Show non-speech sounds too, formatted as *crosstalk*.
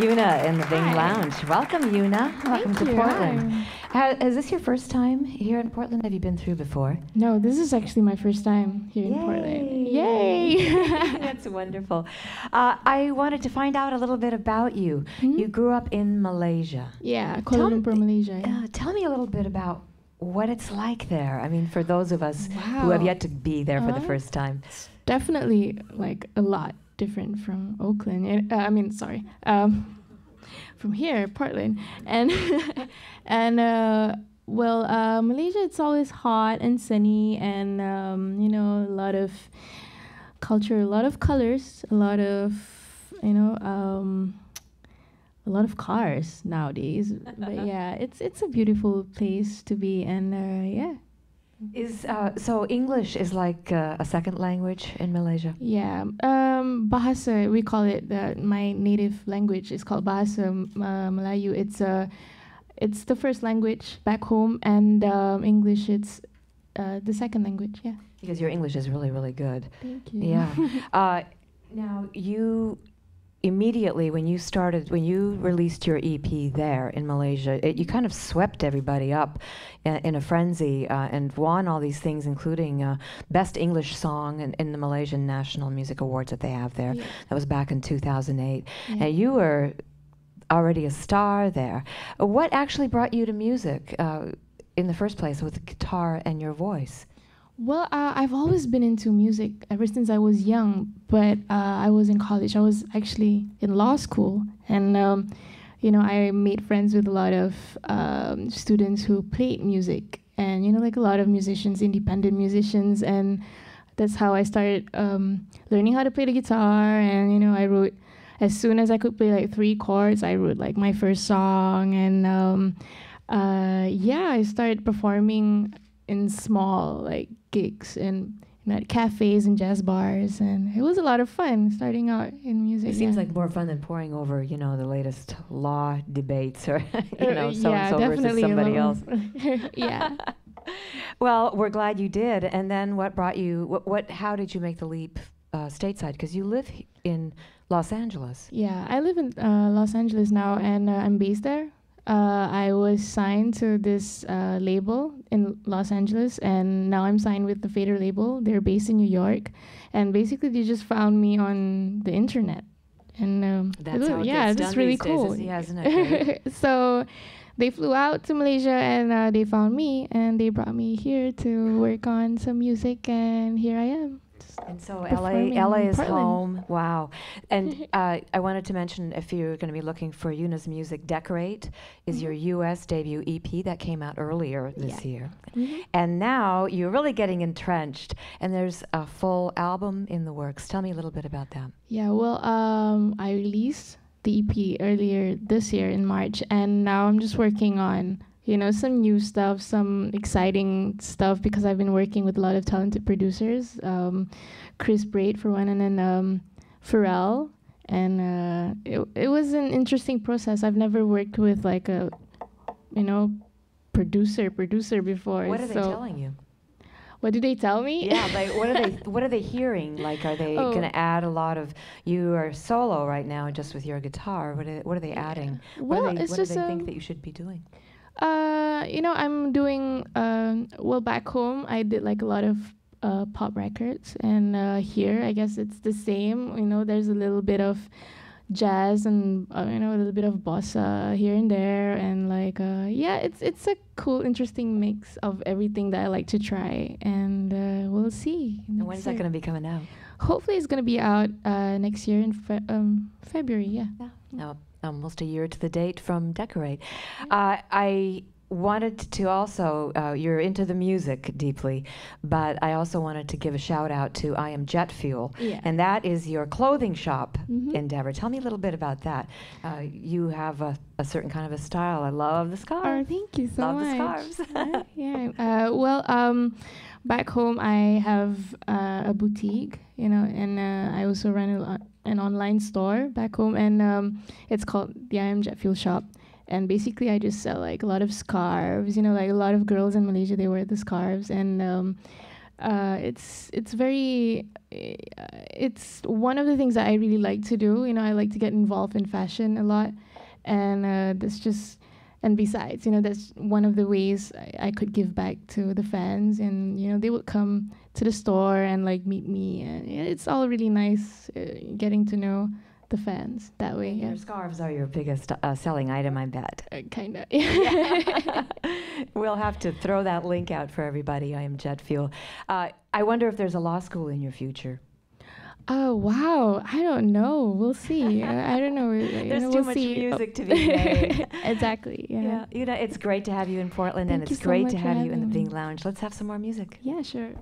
Yuna in the Ving Lounge. Welcome, Yuna. Thank Welcome to you. Portland. Is this your first time here in Portland? Have you been through before? No, this is actually my first time here Yay. in Portland. Yay! *laughs* *laughs* That's wonderful. Uh, I wanted to find out a little bit about you. Mm-hmm. You grew up in Malaysia. Yeah, Kuala Lumpur, Malaysia. Yeah. Uh, tell me a little bit about what it's like there. I mean, for those of us wow. who have yet to be there uh, for the uh-huh. first time. Definitely, like, a lot different from Oakland. uh, I mean, sorry, um, *laughs* from here, Portland, and *laughs* and uh, well, uh, Malaysia. It's always hot and sunny, and um, you know, a lot of culture, a lot of colors, a lot of you know. Um, a lot of cars nowadays, but *laughs* yeah, it's it's a beautiful place to be, and uh, yeah, is uh, so English is like uh, a second language in Malaysia. Yeah, uh, um, Bahasa, we call it, my native language is called Bahasa uh, Melayu. It's, a, uh, it's the first language back home, and um, English, it's uh, the second language, yeah. Because your English is really, really good. Thank you. Yeah. *laughs* Uh, now, you immediately when you started, when you released your EP there in Malaysia, it, you kind of swept everybody up in, in a frenzy uh, and won all these things, including uh, Best English Song in, in, the Malaysian National Music Awards that they have there. Yeah. That was back in 2008. Yeah. And you were already a star there. What actually brought you to music uh, in the first place with guitar and your voice? Well, uh, I've always been into music ever since I was young, but uh, I was in college. I was actually in law school, and um, you know, I made friends with a lot of um, students who played music, and you know, like a lot of musicians, independent musicians, and that's how I started um, learning how to play the guitar. And you know, I wrote as soon as I could play like three chords, I wrote like my first song, and um, uh, yeah, I started performing in small like gigs and, at cafes and jazz bars and it was a lot of fun starting out in music. It seems yeah. like more fun than poring over, you know, the latest law debates or *laughs* you uh, know, so yeah, and so versus somebody else. *laughs* yeah. *laughs* well, we're glad you did. And then what brought you what, what how did you make the leap uh, stateside because you live in Los Angeles. Yeah, I live in uh, Los Angeles now, and uh, I'm based there uh, I was signed to this uh, label in Los Angeles, and now I'm signed with the Fader label. They're based in New York, and basically they just found me on the internet, and um, that's it was, how it yeah, it's really cool. Days, it, *laughs* so they flew out to Malaysia and uh, they found me, and they brought me here to work on some music, and here I am. And so LA, LA is Portland. home. Wow. And *laughs* uh, I wanted to mention if you're going to be looking for Una's music, Decorate is mm-hmm. your U.S. debut EP that came out earlier this yeah. year. Mm-hmm. And now you're really getting entrenched, and there's a full album in the works. Tell me a little bit about that. Yeah, well, um, I released the EP earlier this year in March, and now I'm just working on you know, some new stuff, some exciting stuff because I've been working with a lot of talented producers, um, Chris Braid for one, and then um, Pharrell. And uh, it, it was an interesting process. I've never worked with like a, you know, producer producer before. What are so they telling you? what do they tell me? Yeah, like *laughs* what are they what are they hearing? Like are they oh. gonna add a lot of you are solo right now just with your guitar. What are, what are they adding? Well, what do they, it's what just do they think um, that you should be doing? uh, you know, I'm doing um, well back home. I did like a lot of uh, pop records, and uh, here I guess it's the same. You know, there's a little bit of jazz and uh, you know a little bit of bossa here and there, and like uh, yeah, it's it's a cool, interesting mix of everything that I like to try, and uh, we'll see. And when's that going to be coming out? Hopefully, it's going to be out next year in fe- um, February. Yeah. yeah. No mm. oh, almost a year to the date from Decorate. Mm-hmm. Uh, I wanted to also, uh, you're into the music deeply, but I also wanted to give a shout out to I Am Jet Fuel, yeah. and that is your clothing shop mm-hmm. endeavor. Tell me a little bit about that. Uh, you have a, a, certain kind of a style. I love the scarves. Oh, thank you so love much. Love the scarves. *laughs* yeah. *laughs* yeah. Uh, well, um, back home, I have uh, a boutique, you know, and uh, I also run an online store back home, and um, it's called the I Am Jet Fuel Shop and basically I just sell like a lot of scarves. You know, like a lot of girls in Malaysia they wear the scarves, and um, uh, it's it's very uh, it's one of the things that I really like to do. You know, I like to get involved in fashion a lot, and uh, that's just and besides, you know, that's one of the ways I, I, could give back to the fans, and you know, they would come to the store and like meet me, and it's all really nice uh, getting to know the fans that way. Yeah. Your scarves are your biggest uh, selling item, I bet. Uh, kind of. *laughs* *laughs* we'll have to throw that link out for everybody. I am Jet Fuel. Uh, I wonder if there's a law school in your future. Oh wow! I don't know. We'll see. I don't know. There's know, too we'll much see. music to be *laughs* made. exactly. Yeah. yeah. You know, it's great to have you in Portland, Thank and it's great to have you in the Bing Lounge. Let's have some more music. Yeah, sure.